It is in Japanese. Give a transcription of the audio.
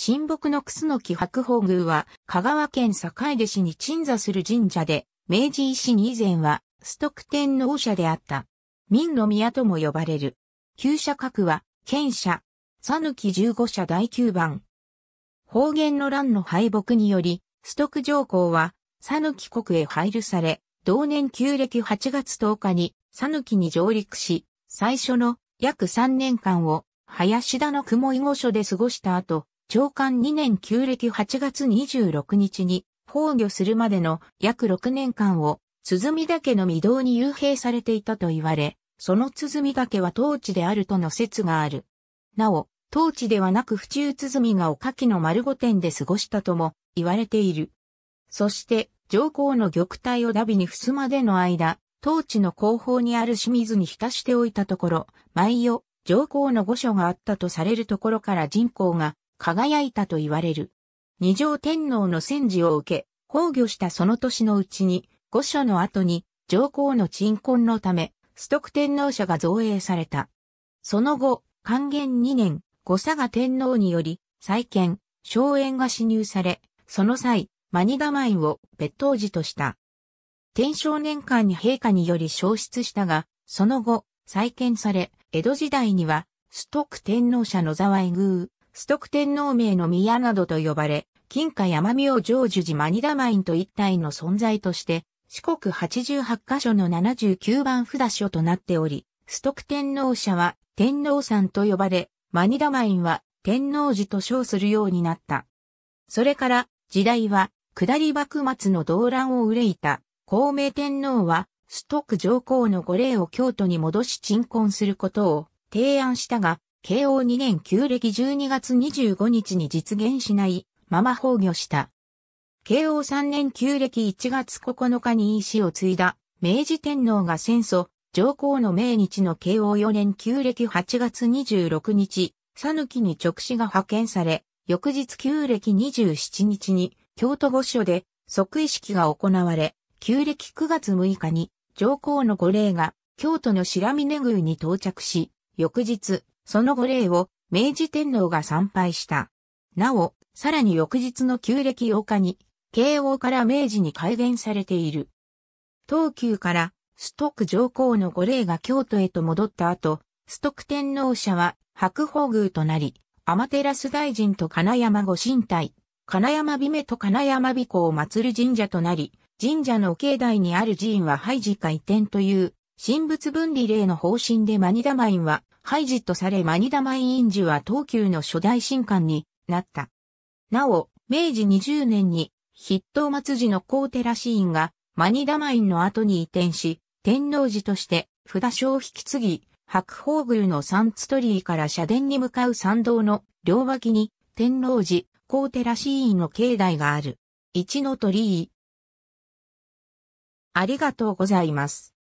神木の楠木白鳳宮は、香川県坂出市に鎮座する神社で、明治維新以前は、須徳天皇社であった。民の宮とも呼ばれる。旧社格は、県社、佐き十五社第九番。方言の乱の敗北により、須徳上皇は、佐き国へ配慮され、同年旧暦8月10日に、佐きに上陸し、最初の約3年間を、林田の雲囲御所で過ごした後、長官2年旧暦8月26日に崩御するまでの約6年間を鼓岳の御堂に幽閉されていたと言われ、その鼓岳は当地であるとの説がある。なお、当地ではなく府中鼓がおかきの丸御殿で過ごしたとも言われている。そして、上皇の玉体をダビにすまでの間、当地の後方にある清水に浸しておいたところ、毎夜、上皇の御所があったとされるところから人口が輝いたと言われる。二条天皇の戦時を受け、崩御したその年のうちに、御所の後に、上皇の鎮魂のため、崇徳天皇社が造営された。その後、還元二年、御佐賀天皇により、再建、荘園が支入され、その際、マニ構マインを別当時とした。天正年間に陛下により消失したが、その後、再建され、江戸時代には、崇徳天皇社の沢江宮、徳天皇名の宮などと呼ばれ、金華山明成樹寺マニダマインと一体の存在として、四国八十八カ所の七十九番札所となっており、徳天皇社は天皇さんと呼ばれ、マニダマインは天皇寺と称するようになった。それから、時代は、下り幕末の動乱を憂いた、孔明天皇は、ストック上皇の御霊を京都に戻し鎮魂することを提案したが、慶応2年旧暦12月25日に実現しないまま崩御した。慶応3年旧暦1月9日に石を継いだ明治天皇が戦争、上皇の命日の慶応4年旧暦8月26日、佐抜に直使が派遣され、翌日旧暦27日に京都御所で即位式が行われ、旧暦9月6日に上皇の御霊が京都の白峰宮に到着し、翌日その御霊を明治天皇が参拝した。なお、さらに翌日の旧暦8日に、慶応から明治に改元されている。東急からストック上皇の御霊が京都へと戻った後、ストック天皇社は白宝宮となり、天照大臣と金山御神体、金山美と金山美子を祀る神社となり、神社の境内にある寺院は廃寺開転という、神仏分離霊の方針でマニダマインは、開示とされマニダマイン院寺は東急の初代新館になった。なお、明治20年に筆頭末寺の高寺寺院がマニダマインの後に移転し、天皇寺として札所を引き継ぎ、白宝宮の三ト鳥居から社殿に向かう参道の両脇に天皇寺、高寺寺院の境内がある。一の鳥居。ありがとうございます。